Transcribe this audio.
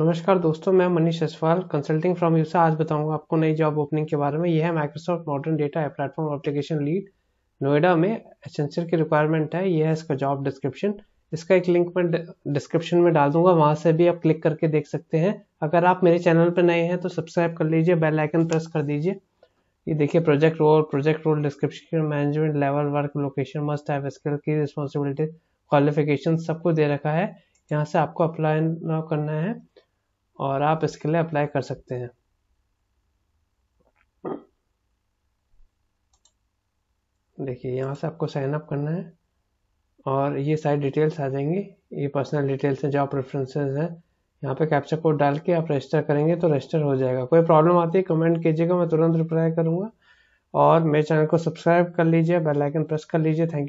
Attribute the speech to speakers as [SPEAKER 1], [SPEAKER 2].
[SPEAKER 1] नमस्कार दोस्तों मैं Manish Jaswal consulting from USA आज बताऊंगा आपको नई जॉब ओपनिंग के बारे में यह है Microsoft modern data platform application lead Noida में एसेंशियल की रिक्वायरमेंट है यह है इसका जॉब डिस्क्रिप्शन इसका एक लिंक मैं डिस्क्रिप्शन में डाल दूंगा वहां से भी आप क्लिक करके देख सकते हैं अगर आप मेरे चैनल पर नए हैं तो सब्सक्राइब कर लीजिए बेल आइकन प्रेस कर दीजिए ये देखिए project role project role description management level work location must have skill की रिस्पॉन्सिबिलिटी क्वालिफिकेशन सब कुछ दे रखा है यहाँ से आपको अप्लाई करना है और आप इसके लिए अप्लाई कर सकते हैं देखिए यहाँ से आपको साइन अप करना है और ये सारी डिटेल्स आ जाएंगी ये पर्सनल डिटेल्स हैं जॉब प्रेफरेंसेज हैं यहाँ पे कैप्चर कोड डाल के आप रजिस्टर करेंगे तो रजिस्टर हो जाएगा कोई प्रॉब्लम आती है कमेंट कीजिएगा मैं तुरंत रिप्लाई करूँगा और मेरे चैनल को सब्सक्राइब कर लीजिए बेल आइकन प्रेस कर लीजिए थैंक यू